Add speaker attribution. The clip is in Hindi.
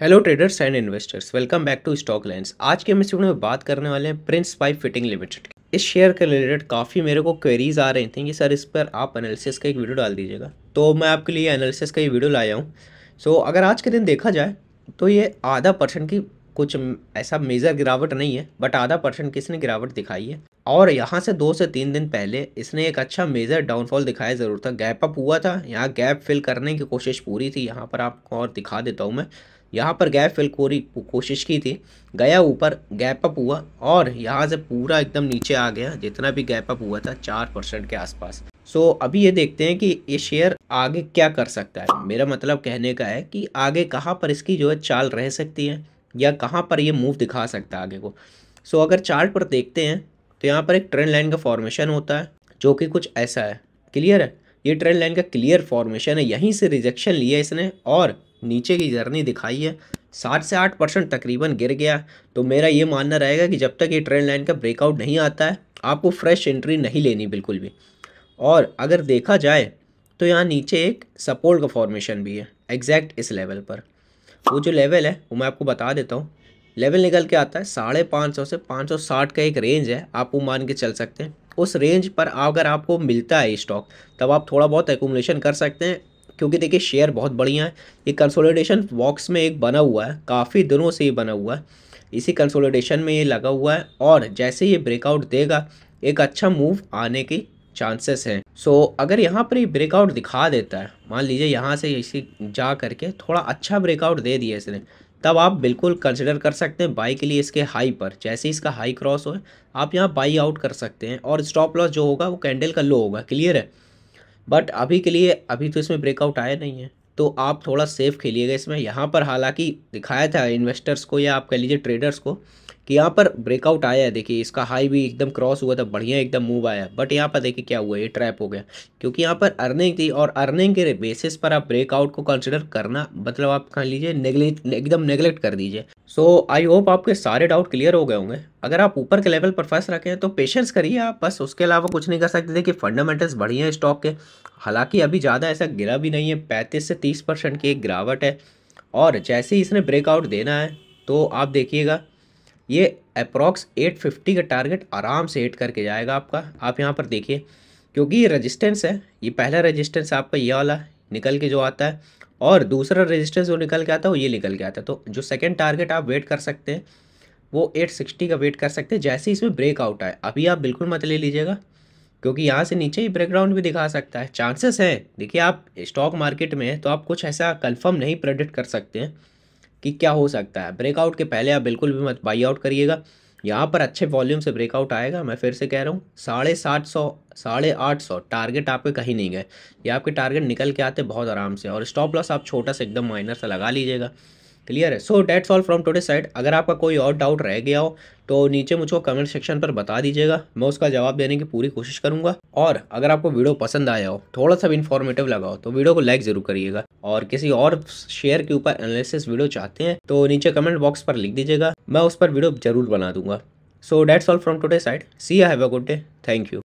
Speaker 1: hello traders and investors welcome back to Stock Lens आज के हम इस वीडियो में बात करने वाले हैं प्रिंस पाइप फिटिंग लिमिटेड इस शेयर के रिलेटेड काफ़ी मेरे को क्वेरीज आ रही थी कि सर इस पर आप एनालिसिस का एक वीडियो डाल दीजिएगा तो मैं आपके लिए एनालिसिस का ये वीडियो लाया हूँ सो so, अगर आज के दिन देखा जाए तो ये आधा परसेंट की कुछ ऐसा मेजर गिरावट नहीं है बट आधा परसेंट किसने गिरावट दिखाई है और यहाँ से दो से तीन दिन पहले इसने एक अच्छा मेजर डाउनफॉल दिखाया ज़रूर था गैप अप हुआ था यहाँ गैप फिल करने की कोशिश पूरी थी यहाँ पर आपको और दिखा देता हूँ मैं यहाँ पर गैप फिल कोरी कोशिश की थी गया ऊपर गैप अप हुआ और यहाँ से पूरा एकदम नीचे आ गया जितना भी गैप अप हुआ था चार परसेंट के आसपास सो so, अभी ये देखते हैं कि ये शेयर आगे क्या कर सकता है मेरा मतलब कहने का है कि आगे कहाँ पर इसकी जो है चाल रह सकती है या कहाँ पर ये मूव दिखा सकता है आगे को सो so, अगर चार्ट पर देखते हैं तो यहाँ पर एक ट्रेंड लाइन का फॉर्मेशन होता है जो कि कुछ ऐसा है क्लियर है ये ट्रेंड लाइन का क्लियर फॉर्मेशन है यहीं से रिजेक्शन लिया इसने और नीचे की जर्नी दिखाई है सात से आठ परसेंट तकरीबन गिर गया तो मेरा ये मानना रहेगा कि जब तक ये ट्रेंड लाइन का ब्रेकआउट नहीं आता है आपको फ्रेश एंट्री नहीं लेनी बिल्कुल भी और अगर देखा जाए तो यहाँ नीचे एक सपोर्ट का फॉर्मेशन भी है एग्जैक्ट इस लेवल पर वो जो लेवल है वो मैं आपको बता देता हूँ लेवल निकल के आता है साढ़े पाँच सौ से पाँच सौ साठ का एक रेंज है आप वो मान के चल सकते हैं उस रेंज पर अगर आपको मिलता है स्टॉक तब आप थोड़ा बहुत एकोमलेशन कर सकते हैं क्योंकि देखिए शेयर बहुत बढ़िया है ये कंसोलिडेशन बॉक्स में एक बना हुआ है काफ़ी दिनों से ये बना हुआ है इसी कंसोलिडेशन में ये लगा हुआ है और जैसे ये ब्रेकआउट देगा एक अच्छा मूव आने की चांसेस हैं सो so, अगर यहाँ पर ये ब्रेकआउट दिखा देता है मान लीजिए यहाँ से इसी जा करके थोड़ा अच्छा ब्रेकआउट दे दिया इसने तब आप बिल्कुल कंसिडर कर सकते हैं बाई के लिए इसके हाई पर जैसे इसका हाई क्रॉस हो आप यहाँ बाई आउट कर सकते हैं और स्टॉप लॉस जो होगा वो कैंडल का लो होगा क्लियर है बट अभी के लिए अभी तो इसमें ब्रेकआउट आया नहीं है तो आप थोड़ा सेफ खेलिएगा इसमें यहाँ पर हालांकि दिखाया था इन्वेस्टर्स को या आप कह लीजिए ट्रेडर्स को कि यहाँ पर ब्रेकआउट आया है देखिए इसका हाई भी एकदम क्रॉस हुआ था बढ़िया एकदम मूव आया बट यहाँ पर देखिए क्या हुआ ये ट्रैप हो गया क्योंकि यहाँ पर अर्निंग थी और अर्निंग के बेसिस पर आप ब्रेकआउट को कंसिडर करना मतलब आप कह लीजिए नेगलेक्ट एकदम नेगलेक्ट कर दीजिए सो आई होप आपके सारे डाउट क्लियर हो गए होंगे अगर आप ऊपर के लेवल पर फंस रखें तो पेशेंस करिए आप बस उसके अलावा कुछ नहीं कर सकते कि फंडामेंटल्स बढ़िया हैं स्टॉक के हालांकि अभी ज़्यादा ऐसा गिरा भी नहीं है पैंतीस से तीस परसेंट की एक गिरावट है और जैसे ही इसने ब्रेकआउट देना है तो आप देखिएगा ये अप्रॉक्स 850 का टारगेट आराम से हिट करके जाएगा आपका आप यहाँ पर देखिए क्योंकि ये रजिस्टेंस है ये पहला रजिस्टेंस आपका ये वाला निकल के जो आता है और दूसरा रजिस्टेंस जो निकल के आता है वो ये निकल के आता है तो जो सेकेंड टारगेट आप वेट कर सकते हैं वो 860 का वेट कर सकते हैं जैसे इसमें ब्रेकआउट आए अभी आप बिल्कुल मत ले लीजिएगा क्योंकि यहाँ से नीचे ही ब्रेकग्राउंड भी दिखा सकता है चांसेस हैं देखिए आप स्टॉक मार्केट में हैं तो आप कुछ ऐसा कंफर्म नहीं प्रेडिक्ट कर सकते हैं कि क्या हो सकता है ब्रेकआउट के पहले आप बिल्कुल भी मत बाई आउट करिएगा यहाँ पर अच्छे वॉल्यूम से ब्रेकआउट आएगा मैं फिर से कह रहा हूँ साढ़े सात सौ साढ़े आठ सौ टारगेट आपके कहीं नहीं गए ये आपके टारगेट निकल के आते बहुत आराम से और स्टॉप लॉस आप छोटा सा एकदम माइनर सा लगा लीजिएगा क्लियर है so that's all from today side अगर आपका कोई और डाउट रह गया हो तो नीचे मुझको कमेंट सेक्शन पर बता दीजिएगा मैं उसका जवाब देने की पूरी कोशिश करूंगा और अगर आपको वीडियो पसंद आया हो थोड़ा सा भी इन्फॉर्मेटिव लगा हो तो वीडियो को लाइक जरूर करिएगा और किसी और शेयर के ऊपर एनालिसिस वीडियो चाहते हैं तो नीचे कमेंट बॉक्स पर लिख दीजिएगा मैं उस पर वीडियो जरूर बना दूंगा so that's all from today side see have a good day thank you